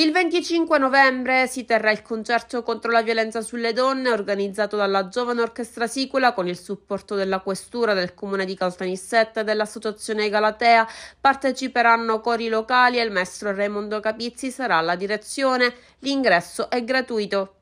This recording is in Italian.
Il 25 novembre si terrà il concerto contro la violenza sulle donne organizzato dalla Giovane Orchestra Sicula con il supporto della Questura, del Comune di Caltanissetta e dell'Associazione Galatea. Parteciperanno cori locali e il maestro Raimondo Capizzi sarà alla direzione. L'ingresso è gratuito.